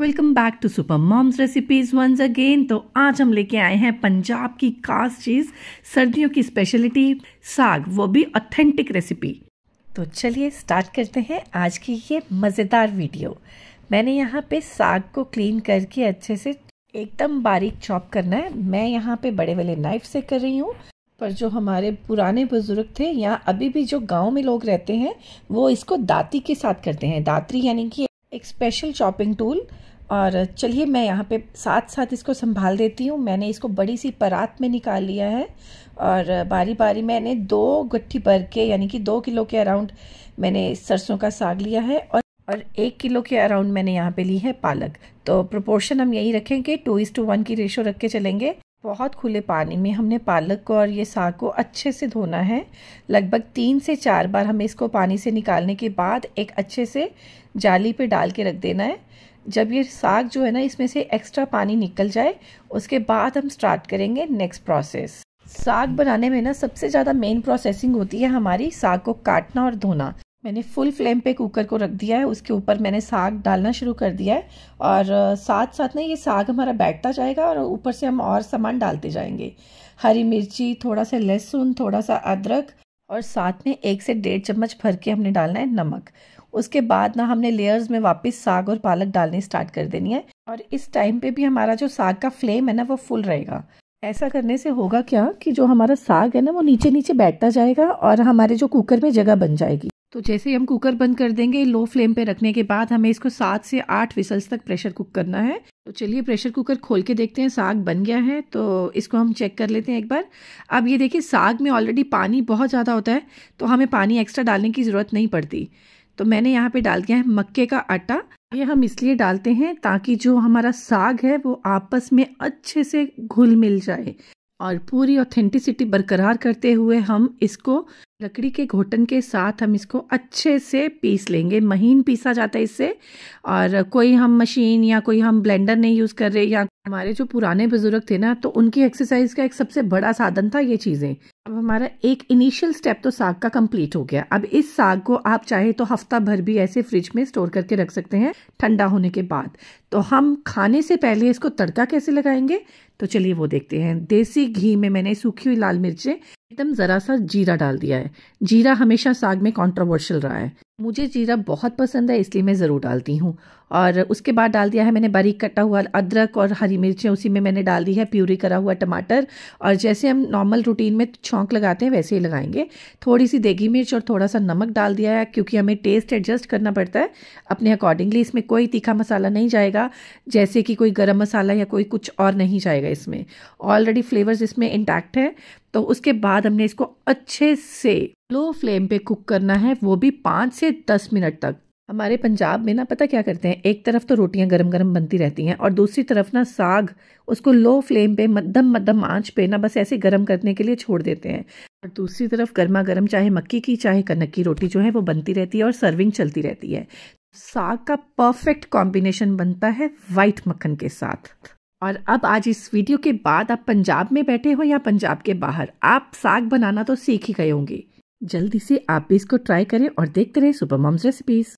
welcome back to super moms recipes once again तो आज हम लेके आए हैं पंजाब की खास चीज़ सर्दियों की स्पेशलिटी साग वो भी ऑथेंटिक रेसिपी तो चलिए स्टार्ट करते हैं आज की ये मज़ेदार वीडियो मैंने यहाँ पे साग को क्लीन करके अच्छे से एकदम बारीक चॉप करना है मैं यहाँ पे बड़े वाले नाइफ से कर रही हूँ पर जो हमारे पुराने बुजुर्ग थे या अभी भी जो गांव में लोग रहते हैं वो इसको दाती के साथ करते हैं दात्री यानी कि एक स्पेशल चॉपिंग टूल और चलिए मैं यहाँ पे साथ साथ इसको संभाल देती हूँ मैंने इसको बड़ी सी परात में निकाल लिया है और बारी बारी मैंने दो गट्ठी भर के यानी कि दो किलो के अराउंड मैंने सरसों का साग लिया है और और एक किलो के अराउंड मैंने यहाँ पे ली है पालक तो प्रोपोर्शन हम यही रखेंगे टू इज़ टू वन की रेशो रख के चलेंगे बहुत खुले पानी में हमने पालक को और ये साग को अच्छे से धोना है लगभग तीन से चार बार हमें इसको पानी से निकालने के बाद एक अच्छे से जाली पे डाल के रख देना है जब ये साग जो है ना इसमें से एक्स्ट्रा पानी निकल जाए उसके बाद हम स्टार्ट करेंगे नेक्स्ट प्रोसेस साग बनाने में ना सबसे ज़्यादा मेन प्रोसेसिंग होती है हमारी साग को काटना और धोना मैंने फुल फ्लेम पे कुकर को रख दिया है उसके ऊपर मैंने साग डालना शुरू कर दिया है और साथ साथ ना ये साग हमारा बैठता जाएगा और ऊपर से हम और सामान डालते जाएंगे हरी मिर्ची थोड़ा सा लहसुन थोड़ा सा अदरक और साथ में एक से डेढ़ चम्मच भर के हमने डालना है नमक उसके बाद ना हमने लेयर्स में वापस साग और पालक डालनी स्टार्ट कर देनी है और इस टाइम पे भी हमारा जो साग का फ्लेम है ना वो फुल रहेगा ऐसा करने से होगा क्या कि जो हमारा साग है ना वो नीचे नीचे बैठता जाएगा और हमारे जो कुकर में जगह बन जाएगी तो जैसे ही हम कुकर बंद कर देंगे लो फ्लेम पे रखने के बाद हमें इसको सात से आठ विसल्स तक प्रेशर कुक करना है तो चलिए प्रेशर कुकर खोल के देखते हैं साग बन गया है तो इसको हम चेक कर लेते हैं एक बार अब ये देखिए साग में ऑलरेडी पानी बहुत ज़्यादा होता है तो हमें पानी एक्स्ट्रा डालने की ज़रूरत नहीं पड़ती तो मैंने यहाँ पे डाल दिया है मक्के का आटा ये हम इसलिए डालते हैं ताकि जो हमारा साग है वो आपस में अच्छे से घुल मिल जाए और पूरी ऑथेंटिसिटी बरकरार करते हुए हम इसको लकड़ी के घोटन के साथ हम इसको अच्छे से पीस लेंगे महीन पीसा जाता है इससे और कोई हम मशीन या कोई हम ब्लेंडर नहीं यूज़ कर रहे या हमारे जो पुराने बुजुर्ग थे ना तो उनकी एक्सरसाइज का एक सबसे बड़ा साधन था ये चीज़ें अब हमारा एक इनिशियल स्टेप तो साग का कंप्लीट हो गया अब इस साग को आप चाहे तो हफ्ता भर भी ऐसे फ्रिज में स्टोर करके रख सकते हैं ठंडा होने के बाद तो हम खाने से पहले इसको तड़का कैसे लगाएंगे तो चलिए वो देखते हैं देसी घी में मैंने सूखी हुई लाल मिर्चें एकदम ज़रा सा जीरा डाल दिया है जीरा हमेशा साग में कॉन्ट्रोवर्शियल रहा है मुझे जीरा बहुत पसंद है इसलिए मैं ज़रूर डालती हूँ और उसके बाद डाल दिया है मैंने बारीक कटा हुआ अदरक और हरी मिर्चें उसी में मैंने डाल दी है प्यूरी करा हुआ टमाटर और जैसे हम नॉर्मल रूटीन में छोंक लगाते हैं वैसे ही लगाएंगे थोड़ी सी देगी मिर्च और थोड़ा सा नमक डाल दिया है क्योंकि हमें टेस्ट एडजस्ट करना पड़ता है अपने अकॉर्डिंगली इसमें कोई तीखा मसाला नहीं जाएगा जैसे कि कोई गर्म मसाला या कोई कुछ और नहीं जाएगा इसमें ऑलरेडी फ्लेवर्स इसमें इंटैक्ट है तो उसके बाद हमने इसको अच्छे से लो फ्लेम पे कुक करना है वो भी पाँच से दस मिनट तक हमारे पंजाब में ना पता क्या करते हैं एक तरफ तो रोटियां गरम गरम बनती रहती हैं और दूसरी तरफ ना साग उसको लो फ्लेम पे मध्यम मध्यम आंच पे ना बस ऐसे गरम करने के लिए छोड़ देते हैं और दूसरी तरफ गर्मा गर्म चाहे मक्की की चाहे कनक की रोटी जो है वो बनती रहती है और सर्विंग चलती रहती है साग का परफेक्ट कॉम्बिनेशन बनता है वाइट मक्खन के साथ और अब आज इस वीडियो के बाद आप पंजाब में बैठे हो या पंजाब के बाहर आप साग बनाना तो सीख ही गए होंगे जल्दी से आप भी इसको ट्राई करें और देखते रहें सुपर मॉम्स रेसिपीज